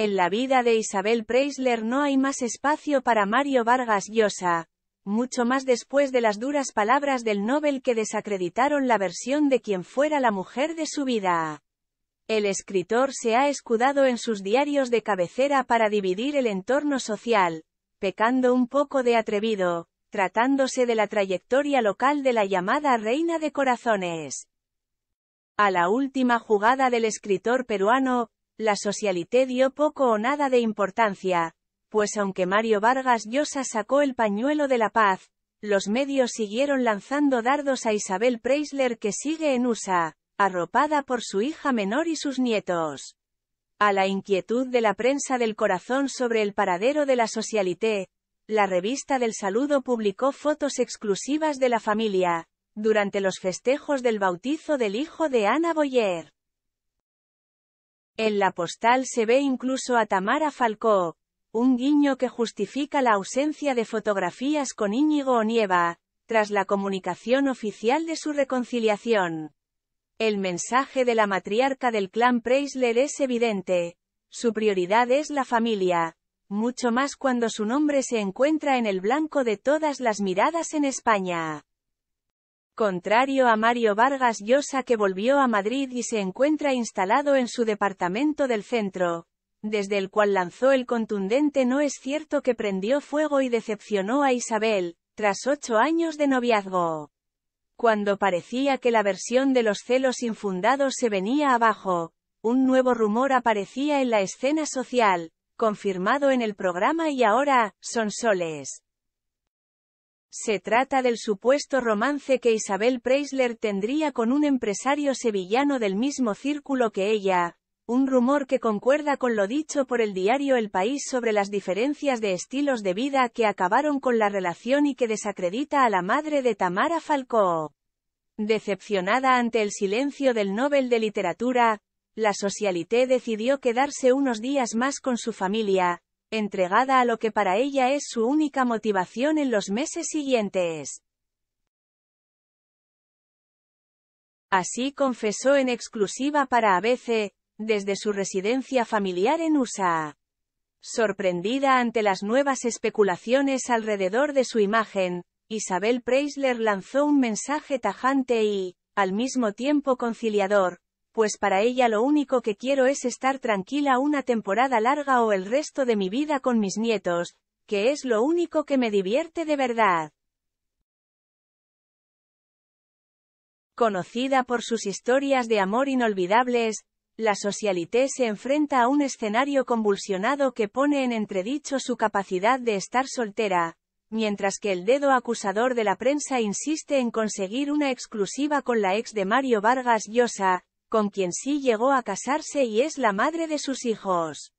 En la vida de Isabel Preisler no hay más espacio para Mario Vargas Llosa, mucho más después de las duras palabras del Nobel que desacreditaron la versión de quien fuera la mujer de su vida. El escritor se ha escudado en sus diarios de cabecera para dividir el entorno social, pecando un poco de atrevido, tratándose de la trayectoria local de la llamada Reina de Corazones. A la última jugada del escritor peruano, la Socialité dio poco o nada de importancia, pues aunque Mario Vargas Llosa sacó el pañuelo de la paz, los medios siguieron lanzando dardos a Isabel Preisler que sigue en USA, arropada por su hija menor y sus nietos. A la inquietud de la prensa del corazón sobre el paradero de la Socialité, la revista del saludo publicó fotos exclusivas de la familia, durante los festejos del bautizo del hijo de Ana Boyer. En la postal se ve incluso a Tamara Falcó, un guiño que justifica la ausencia de fotografías con Íñigo Onieva, tras la comunicación oficial de su reconciliación. El mensaje de la matriarca del clan Preisler es evidente. Su prioridad es la familia, mucho más cuando su nombre se encuentra en el blanco de todas las miradas en España. Contrario a Mario Vargas Llosa que volvió a Madrid y se encuentra instalado en su departamento del centro, desde el cual lanzó el contundente No es cierto que prendió fuego y decepcionó a Isabel, tras ocho años de noviazgo. Cuando parecía que la versión de los celos infundados se venía abajo, un nuevo rumor aparecía en la escena social, confirmado en el programa y ahora, son soles. Se trata del supuesto romance que Isabel Preisler tendría con un empresario sevillano del mismo círculo que ella, un rumor que concuerda con lo dicho por el diario El País sobre las diferencias de estilos de vida que acabaron con la relación y que desacredita a la madre de Tamara Falcó. Decepcionada ante el silencio del Nobel de Literatura, la Socialité decidió quedarse unos días más con su familia, entregada a lo que para ella es su única motivación en los meses siguientes. Así confesó en exclusiva para ABC, desde su residencia familiar en USA. Sorprendida ante las nuevas especulaciones alrededor de su imagen, Isabel Preisler lanzó un mensaje tajante y, al mismo tiempo conciliador, pues para ella lo único que quiero es estar tranquila una temporada larga o el resto de mi vida con mis nietos, que es lo único que me divierte de verdad. Conocida por sus historias de amor inolvidables, la socialité se enfrenta a un escenario convulsionado que pone en entredicho su capacidad de estar soltera, mientras que el dedo acusador de la prensa insiste en conseguir una exclusiva con la ex de Mario Vargas Llosa, con quien sí llegó a casarse y es la madre de sus hijos.